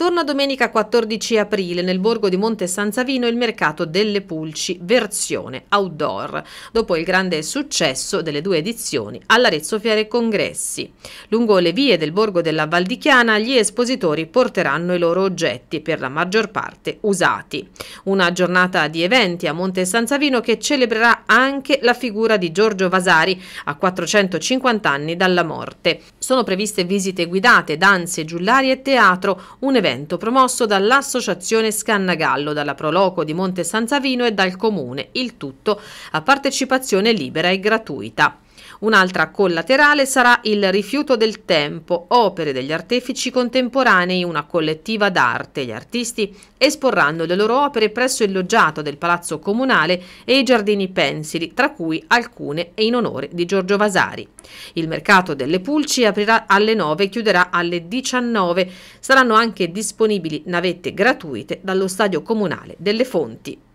Torna domenica 14 aprile nel borgo di Monte San Savino il mercato delle pulci versione outdoor, dopo il grande successo delle due edizioni all'Arezzo Fiere Congressi. Lungo le vie del borgo della Valdichiana gli espositori porteranno i loro oggetti, per la maggior parte usati. Una giornata di eventi a Monte San Savino che celebrerà anche la figura di Giorgio Vasari a 450 anni dalla morte. Sono previste visite guidate, danze, giullari e teatro, un evento promosso dall'Associazione Scannagallo, dalla Proloco di Monte San Savino e dal Comune, il tutto a partecipazione libera e gratuita. Un'altra collaterale sarà Il rifiuto del tempo, opere degli artefici contemporanei, una collettiva d'arte. Gli artisti esporranno le loro opere presso il loggiato del Palazzo Comunale e i giardini pensili, tra cui alcune in onore di Giorgio Vasari. Il mercato delle pulci aprirà alle 9 e chiuderà alle 19. Saranno anche disponibili navette gratuite dallo stadio comunale delle fonti.